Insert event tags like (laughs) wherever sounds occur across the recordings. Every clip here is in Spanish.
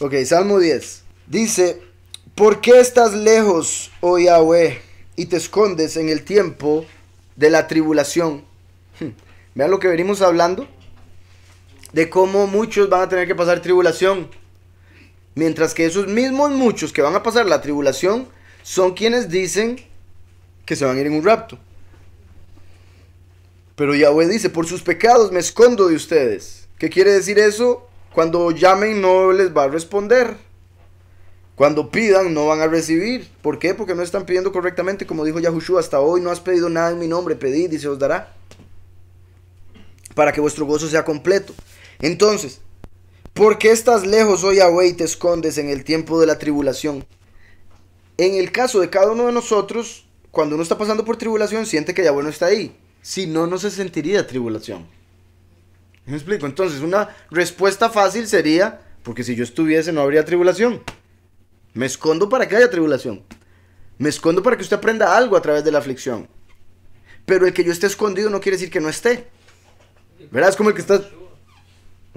Ok, Salmo 10. Dice, ¿por qué estás lejos, oh Yahweh, y te escondes en el tiempo de la tribulación? Hmm. Vean lo que venimos hablando, de cómo muchos van a tener que pasar tribulación, mientras que esos mismos muchos que van a pasar la tribulación son quienes dicen que se van a ir en un rapto. Pero Yahweh dice, por sus pecados me escondo de ustedes. ¿Qué quiere decir eso? Cuando llamen no les va a responder. Cuando pidan no van a recibir. ¿Por qué? Porque no están pidiendo correctamente. Como dijo Yahushua, hasta hoy no has pedido nada en mi nombre. Pedid y se os dará. Para que vuestro gozo sea completo. Entonces, ¿por qué estás lejos, hoy, Yahweh, y te escondes en el tiempo de la tribulación? En el caso de cada uno de nosotros, cuando uno está pasando por tribulación, siente que Yahweh no está ahí. Si no, no se sentiría tribulación. ¿Me explico? Entonces, una respuesta fácil sería, porque si yo estuviese no habría tribulación. Me escondo para que haya tribulación. Me escondo para que usted aprenda algo a través de la aflicción. Pero el que yo esté escondido no quiere decir que no esté. Verás como el que está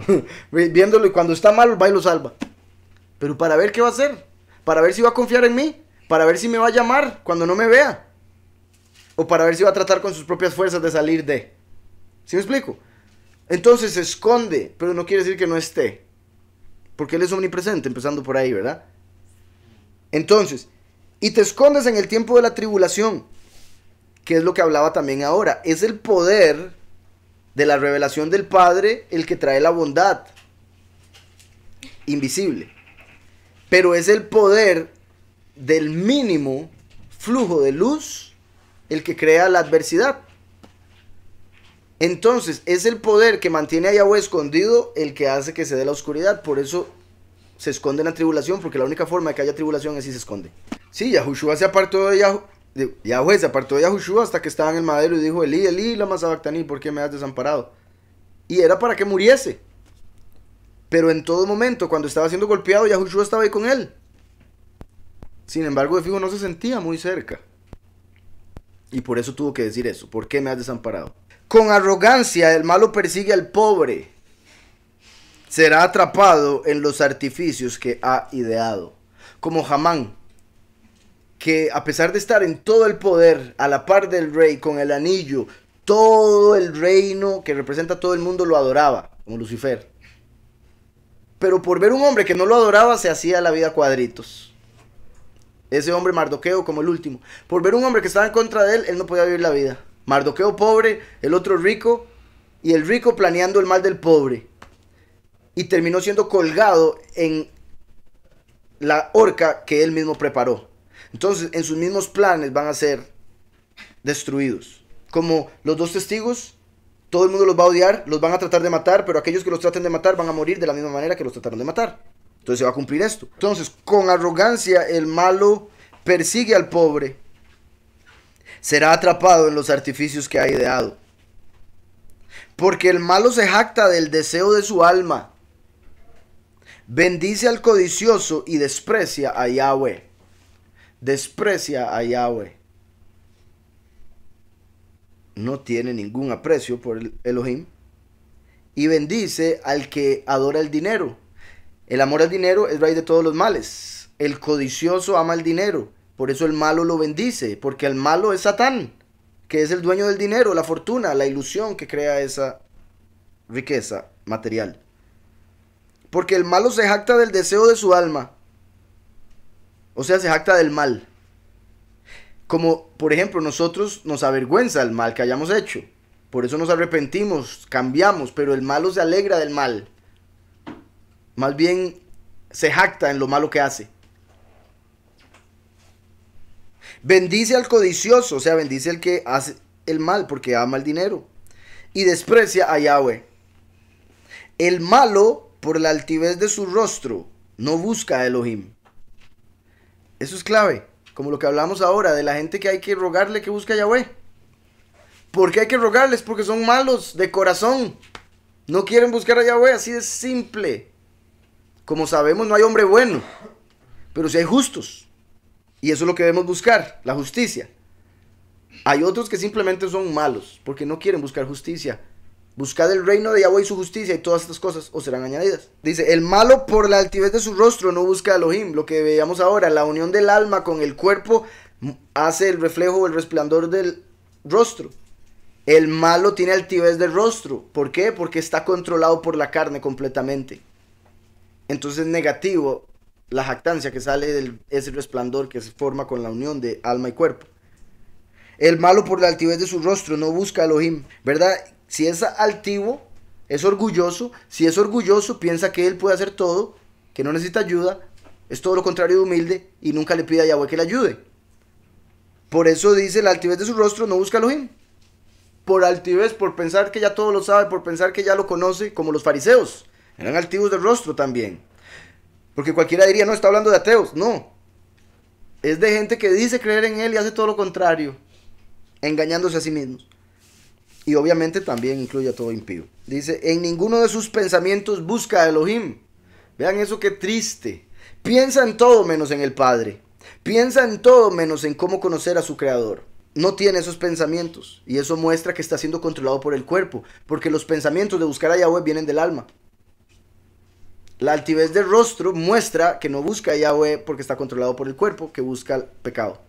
(laughs) viéndolo y cuando está mal va y lo salva. Pero para ver qué va a hacer, para ver si va a confiar en mí, para ver si me va a llamar cuando no me vea, o para ver si va a tratar con sus propias fuerzas de salir de. ¿Sí me explico? Entonces se esconde, pero no quiere decir que no esté. Porque Él es omnipresente, empezando por ahí, ¿verdad? Entonces, y te escondes en el tiempo de la tribulación, que es lo que hablaba también ahora. Es el poder de la revelación del Padre el que trae la bondad invisible. Pero es el poder del mínimo flujo de luz el que crea la adversidad. Entonces, es el poder que mantiene a Yahweh escondido el que hace que se dé la oscuridad. Por eso se esconde en la tribulación, porque la única forma de que haya tribulación es si se esconde. Sí, Yahushua se apartó de, Yahweh, se apartó de Yahushua hasta que estaba en el madero y dijo, Elí, Elí, la ¿por qué me has desamparado? Y era para que muriese. Pero en todo momento, cuando estaba siendo golpeado, Yahushua estaba ahí con él. Sin embargo, de no se sentía muy cerca. Y por eso tuvo que decir eso, ¿por qué me has desamparado? Con arrogancia el malo persigue al pobre. Será atrapado en los artificios que ha ideado. Como Hamán, que a pesar de estar en todo el poder, a la par del rey, con el anillo, todo el reino que representa a todo el mundo lo adoraba, como Lucifer. Pero por ver un hombre que no lo adoraba, se hacía la vida cuadritos. Ese hombre Mardoqueo como el último. Por ver un hombre que estaba en contra de él, él no podía vivir la vida. Mardoqueo pobre, el otro rico, y el rico planeando el mal del pobre. Y terminó siendo colgado en la horca que él mismo preparó. Entonces, en sus mismos planes van a ser destruidos. Como los dos testigos, todo el mundo los va a odiar, los van a tratar de matar, pero aquellos que los traten de matar van a morir de la misma manera que los trataron de matar. Entonces se va a cumplir esto. Entonces, con arrogancia, el malo persigue al pobre será atrapado en los artificios que ha ideado. Porque el malo se jacta del deseo de su alma, bendice al codicioso y desprecia a Yahweh. Desprecia a Yahweh. No tiene ningún aprecio por el Elohim. Y bendice al que adora el dinero. El amor al dinero es rey de todos los males. El codicioso ama el dinero por eso el malo lo bendice, porque el malo es Satán, que es el dueño del dinero, la fortuna, la ilusión que crea esa riqueza material. Porque el malo se jacta del deseo de su alma. O sea, se jacta del mal. Como, por ejemplo, nosotros nos avergüenza el mal que hayamos hecho. Por eso nos arrepentimos, cambiamos, pero el malo se alegra del mal. Más bien se jacta en lo malo que hace. Bendice al codicioso, o sea, bendice al que hace el mal porque ama el dinero. Y desprecia a Yahweh. El malo, por la altivez de su rostro, no busca a Elohim. Eso es clave, como lo que hablamos ahora de la gente que hay que rogarle que busque a Yahweh. ¿Por qué hay que rogarles? Porque son malos de corazón. No quieren buscar a Yahweh, así de simple. Como sabemos, no hay hombre bueno, pero si hay justos. Y eso es lo que debemos buscar, la justicia. Hay otros que simplemente son malos, porque no quieren buscar justicia. Buscad el reino de Yahweh y su justicia y todas estas cosas o serán añadidas. Dice, el malo por la altivez de su rostro no busca a Elohim. Lo que veíamos ahora, la unión del alma con el cuerpo hace el reflejo o el resplandor del rostro. El malo tiene altivez del rostro. ¿Por qué? Porque está controlado por la carne completamente. Entonces negativo la jactancia que sale del, ese resplandor que se forma con la unión de alma y cuerpo. El malo por la altivez de su rostro no busca a Elohim, ¿verdad? Si es altivo, es orgulloso. Si es orgulloso, piensa que él puede hacer todo, que no necesita ayuda. Es todo lo contrario de humilde y nunca le pide a Yahweh que le ayude. Por eso dice, la altivez de su rostro no busca a Elohim. Por altivez, por pensar que ya todo lo sabe, por pensar que ya lo conoce, como los fariseos. Eran altivos de rostro también. Porque cualquiera diría, no, está hablando de ateos. No. Es de gente que dice creer en él y hace todo lo contrario, engañándose a sí mismos. Y obviamente también incluye a todo impío. Dice, en ninguno de sus pensamientos busca a Elohim. Vean eso qué triste. Piensa en todo menos en el Padre. Piensa en todo menos en cómo conocer a su Creador. No tiene esos pensamientos. Y eso muestra que está siendo controlado por el cuerpo. Porque los pensamientos de buscar a Yahweh vienen del alma. La altivez del rostro muestra que no busca a Yahweh porque está controlado por el cuerpo, que busca el pecado.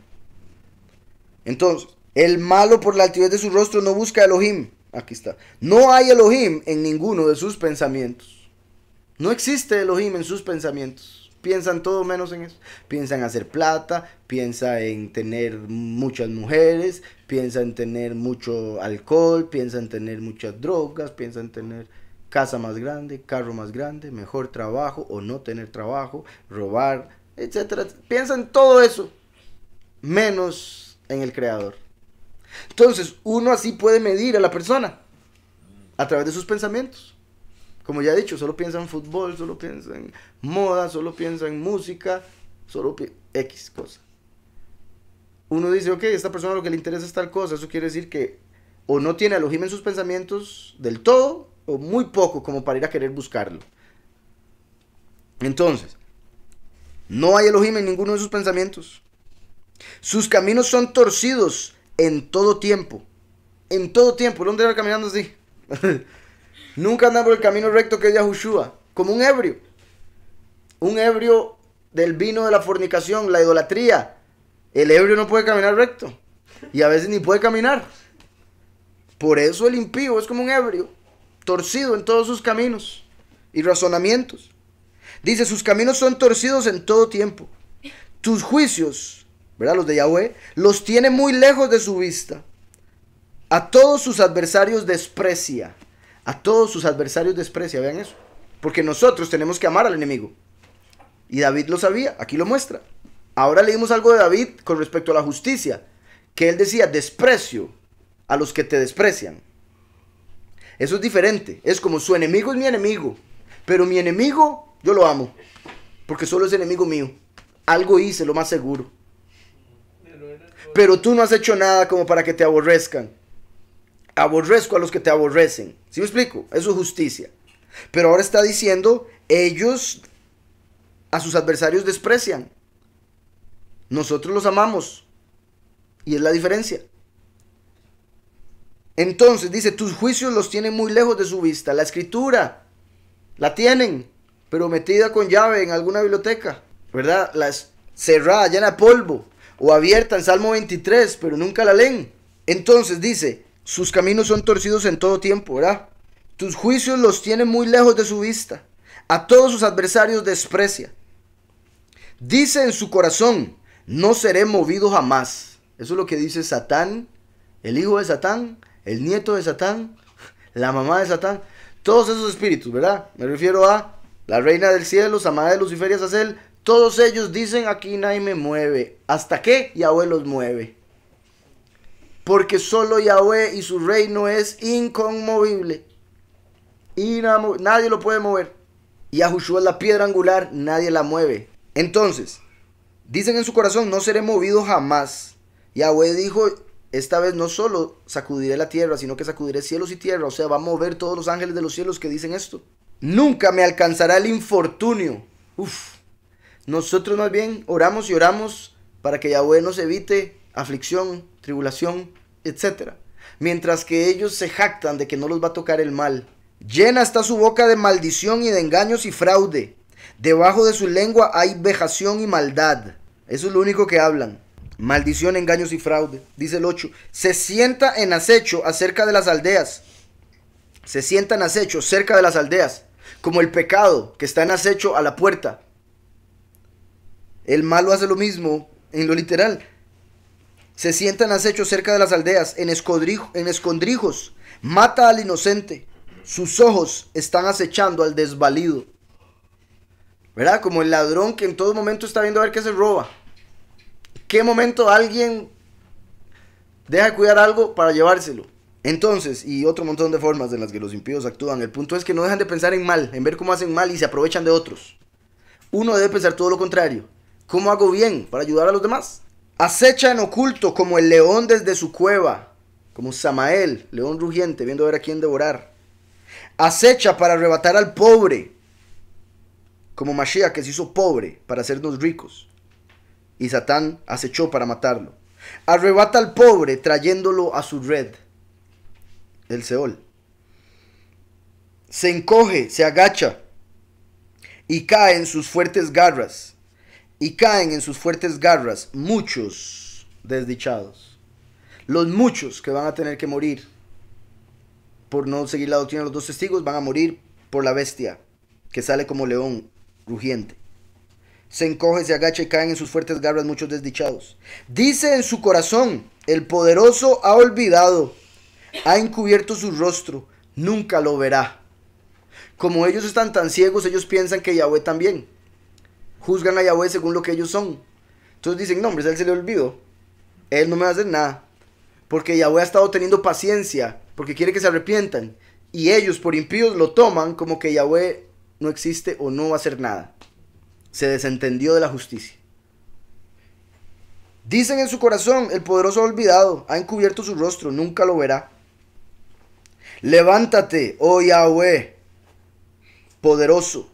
Entonces, el malo por la altivez de su rostro no busca Elohim. Aquí está. No hay Elohim en ninguno de sus pensamientos. No existe Elohim en sus pensamientos. Piensan todo menos en eso. Piensan hacer plata, piensa en tener muchas mujeres, piensa en tener mucho alcohol, piensa en tener muchas drogas, Piensan en tener casa más grande, carro más grande, mejor trabajo o no tener trabajo, robar, etcétera. Piensa en todo eso, menos en el creador. Entonces, uno así puede medir a la persona a través de sus pensamientos. Como ya he dicho, solo piensa en fútbol, solo piensa en moda, solo piensa en música, solo X cosa. Uno dice, ok, esta persona lo que le interesa es tal cosa, eso quiere decir que o no tiene alojima en sus pensamientos del todo, o muy poco como para ir a querer buscarlo. Entonces, no hay Elohim en ninguno de sus pensamientos. Sus caminos son torcidos en todo tiempo. En todo tiempo. ¿Dónde va caminando así. (laughs) Nunca anda por el camino recto que es Yahushua. Como un ebrio. Un ebrio del vino de la fornicación, la idolatría. El ebrio no puede caminar recto. Y a veces ni puede caminar. Por eso el impío es como un ebrio torcido en todos sus caminos y razonamientos. Dice, sus caminos son torcidos en todo tiempo. Tus juicios, ¿verdad? Los de Yahweh, los tiene muy lejos de su vista. A todos sus adversarios desprecia. A todos sus adversarios desprecia, vean eso. Porque nosotros tenemos que amar al enemigo. Y David lo sabía, aquí lo muestra. Ahora leímos algo de David con respecto a la justicia, que él decía, desprecio a los que te desprecian. Eso es diferente. Es como su enemigo es mi enemigo. Pero mi enemigo, yo lo amo. Porque solo es enemigo mío. Algo hice, lo más seguro. Pero tú no has hecho nada como para que te aborrezcan. Aborrezco a los que te aborrecen. ¿Sí me explico? Eso es justicia. Pero ahora está diciendo, ellos a sus adversarios desprecian. Nosotros los amamos. Y es la diferencia. Entonces dice, tus juicios los tienen muy lejos de su vista. La escritura la tienen, pero metida con llave en alguna biblioteca, ¿verdad? Las cerrada, llena de polvo, o abierta en Salmo 23, pero nunca la leen. Entonces dice, sus caminos son torcidos en todo tiempo, ¿verdad? Tus juicios los tienen muy lejos de su vista. A todos sus adversarios desprecia. Dice en su corazón, no seré movido jamás. Eso es lo que dice Satán, el hijo de Satán, el nieto de Satán, la mamá de Satán, todos esos espíritus, ¿verdad? Me refiero a la reina del cielo, Mamá de Lucifer y Azazel, todos ellos dicen aquí nadie me mueve. ¿Hasta qué? Yahweh los mueve. Porque solo Yahweh y su reino es inconmovible. Y nadie lo puede mover. Y a es la piedra angular, nadie la mueve. Entonces, dicen en su corazón, no seré movido jamás. Yahweh dijo, esta vez no solo sacudiré la tierra, sino que sacudiré cielos y tierra. O sea, va a mover todos los ángeles de los cielos que dicen esto. Nunca me alcanzará el infortunio. Uf. Nosotros más bien oramos y oramos para que Yahweh nos evite aflicción, tribulación, etc. Mientras que ellos se jactan de que no los va a tocar el mal. Llena está su boca de maldición y de engaños y fraude. Debajo de su lengua hay vejación y maldad. Eso es lo único que hablan. Maldición, engaños y fraude. Dice el 8. Se sienta en acecho acerca de las aldeas. Se sienta en acecho cerca de las aldeas. Como el pecado que está en acecho a la puerta. El malo hace lo mismo en lo literal. Se sienta en acecho cerca de las aldeas, en, en escondrijos. Mata al inocente. Sus ojos están acechando al desvalido. ¿Verdad? Como el ladrón que en todo momento está viendo a ver qué se roba qué momento alguien deja cuidar algo para llevárselo. Entonces, y otro montón de formas en las que los impíos actúan. El punto es que no dejan de pensar en mal, en ver cómo hacen mal y se aprovechan de otros. Uno debe pensar todo lo contrario. ¿Cómo hago bien para ayudar a los demás? Acecha en oculto como el león desde su cueva, como Samael, león rugiente, viendo a ver a quién devorar. Acecha para arrebatar al pobre, como Mashiach que se hizo pobre para hacernos ricos y Satán acechó para matarlo. Arrebata al pobre trayéndolo a su red, el Seol. Se encoge, se agacha y cae en sus fuertes garras. Y caen en sus fuertes garras muchos desdichados. Los muchos que van a tener que morir por no seguir la doctrina de los dos testigos van a morir por la bestia que sale como león rugiente se encoge, se agacha y caen en sus fuertes garras muchos desdichados. Dice en su corazón, el poderoso ha olvidado, ha encubierto su rostro, nunca lo verá. Como ellos están tan ciegos, ellos piensan que Yahweh también. Juzgan a Yahweh según lo que ellos son. Entonces dicen, no, hombre, a él se le olvidó. Él no me va a hacer nada. Porque Yahweh ha estado teniendo paciencia, porque quiere que se arrepientan. Y ellos, por impíos, lo toman como que Yahweh no existe o no va a hacer nada se desentendió de la justicia. Dicen en su corazón, el poderoso ha olvidado, ha encubierto su rostro, nunca lo verá. Levántate, oh Yahweh, poderoso.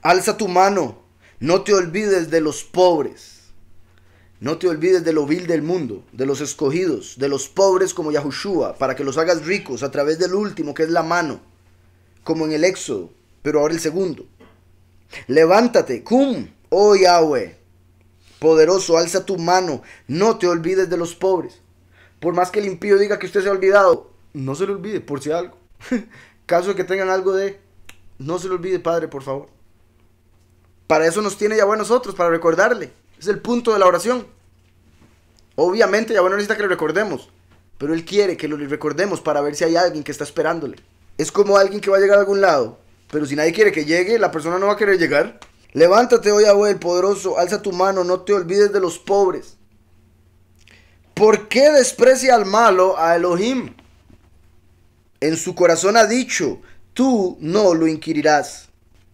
Alza tu mano, no te olvides de los pobres. No te olvides de lo vil del mundo, de los escogidos, de los pobres como Yahushua, para que los hagas ricos a través del último que es la mano, como en el Éxodo, pero ahora el segundo. Levántate, cum, oh Yahweh. Poderoso, alza tu mano, no te olvides de los pobres. Por más que el impío diga que usted se ha olvidado, no se le olvide, por si algo. (laughs) Caso que tengan algo de, no se lo olvide, Padre, por favor. Para eso nos tiene Yahweh nosotros, para recordarle. Es el punto de la oración. Obviamente Yahweh no necesita que lo recordemos, pero Él quiere que lo recordemos para ver si hay alguien que está esperándole. Es como alguien que va a llegar a algún lado pero si nadie quiere que llegue, la persona no va a querer llegar. Levántate, hoy oh Yahweh, el poderoso, alza tu mano, no te olvides de los pobres. ¿Por qué desprecia al malo a Elohim? En su corazón ha dicho, tú no lo inquirirás.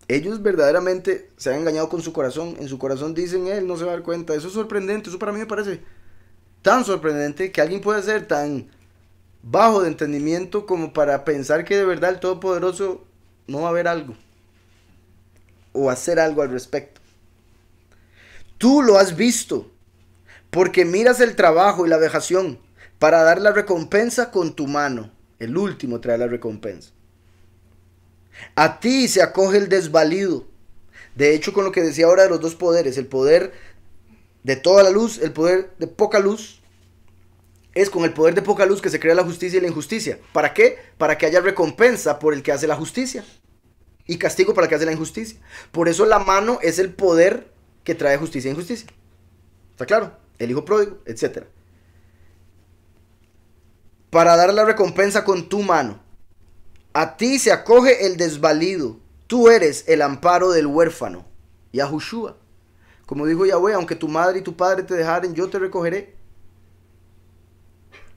Ellos verdaderamente se han engañado con su corazón. En su corazón dicen, él no se va a dar cuenta. Eso es sorprendente, eso para mí me parece tan sorprendente que alguien pueda ser tan bajo de entendimiento como para pensar que de verdad el Todopoderoso no va a haber algo. O hacer algo al respecto. Tú lo has visto, porque miras el trabajo y la vejación para dar la recompensa con tu mano. El último trae la recompensa. A ti se acoge el desvalido. De hecho, con lo que decía ahora de los dos poderes, el poder de toda la luz, el poder de poca luz, es con el poder de poca luz que se crea la justicia y la injusticia. ¿Para qué? Para que haya recompensa por el que hace la justicia y castigo para que hace la injusticia. Por eso la mano es el poder que trae justicia e injusticia. ¿Está claro? El hijo pródigo, etc. Para dar la recompensa con tu mano. A ti se acoge el desvalido. Tú eres el amparo del huérfano. Y a Yahushua. Como dijo Yahweh, aunque tu madre y tu padre te dejaren, yo te recogeré.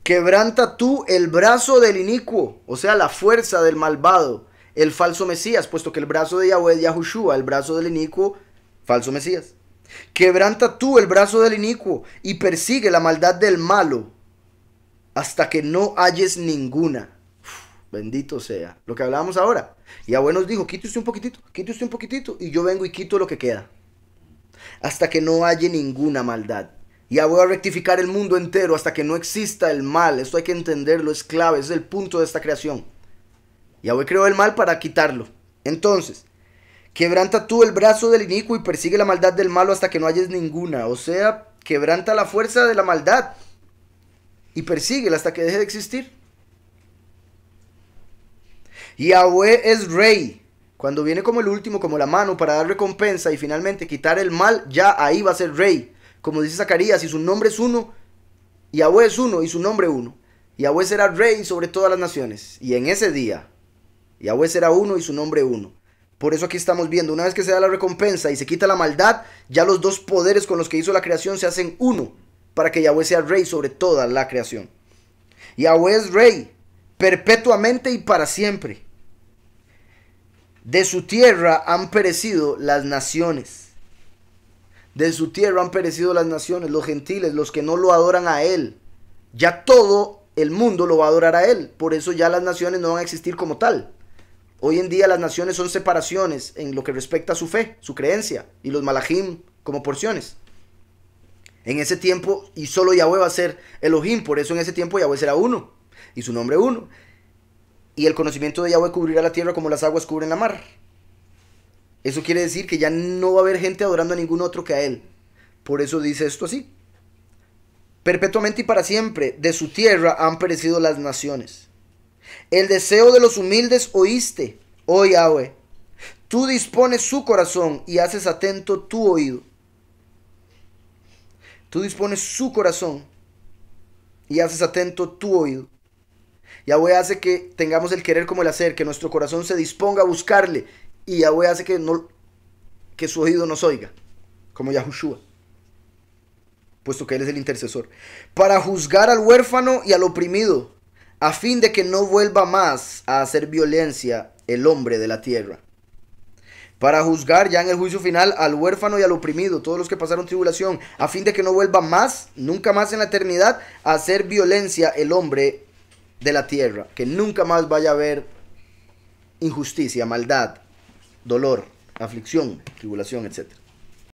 Quebranta tú el brazo del inicuo, o sea, la fuerza del malvado el falso Mesías, puesto que el brazo de Yahweh Yahushua, el brazo del inicuo, falso Mesías. Quebranta tú el brazo del inicuo y persigue la maldad del malo hasta que no halles ninguna. bendito sea. Lo que hablábamos ahora. Yahweh nos dijo, usted un poquitito, usted un poquitito, y yo vengo y quito lo que queda. Hasta que no haya ninguna maldad. Yahweh va a rectificar el mundo entero hasta que no exista el mal. Esto hay que entenderlo, es clave, es el punto de esta creación. Yahweh creó el mal para quitarlo. Entonces, quebranta tú el brazo del inicuo y persigue la maldad del malo hasta que no halles ninguna. O sea, quebranta la fuerza de la maldad y persíguela hasta que deje de existir. Yahweh es rey. Cuando viene como el último, como la mano, para dar recompensa y finalmente quitar el mal, ya ahí va a ser rey. Como dice Zacarías, y su nombre es uno, Yahweh es uno y su nombre uno. Yahweh será rey sobre todas las naciones. Y en ese día Yahweh será uno y su nombre uno. Por eso aquí estamos viendo, una vez que se da la recompensa y se quita la maldad, ya los dos poderes con los que hizo la creación se hacen uno, para que Yahweh sea rey sobre toda la creación. Yahweh es rey perpetuamente y para siempre. De su tierra han perecido las naciones. De su tierra han perecido las naciones, los gentiles, los que no lo adoran a él. Ya todo el mundo lo va a adorar a él. Por eso ya las naciones no van a existir como tal. Hoy en día las naciones son separaciones en lo que respecta a su fe, su creencia, y los malajim como porciones. En ese tiempo, y solo Yahweh va a ser Elohim, por eso en ese tiempo Yahweh será uno, y su nombre uno. Y el conocimiento de Yahweh cubrirá la tierra como las aguas cubren la mar. Eso quiere decir que ya no va a haber gente adorando a ningún otro que a Él. Por eso dice esto así. Perpetuamente y para siempre de su tierra han perecido las naciones. El deseo de los humildes oíste, oh Yahweh. Tú dispones su corazón y haces atento tu oído. Tú dispones su corazón y haces atento tu oído. Yahweh hace que tengamos el querer como el hacer, que nuestro corazón se disponga a buscarle. Y Yahweh hace que, no, que su oído nos oiga, como Yahushua, puesto que Él es el intercesor. Para juzgar al huérfano y al oprimido, a fin de que no vuelva más a hacer violencia el hombre de la tierra. Para juzgar ya en el juicio final al huérfano y al oprimido, todos los que pasaron tribulación, a fin de que no vuelva más, nunca más en la eternidad, a hacer violencia el hombre de la tierra. Que nunca más vaya a haber injusticia, maldad, dolor, aflicción, tribulación, etc.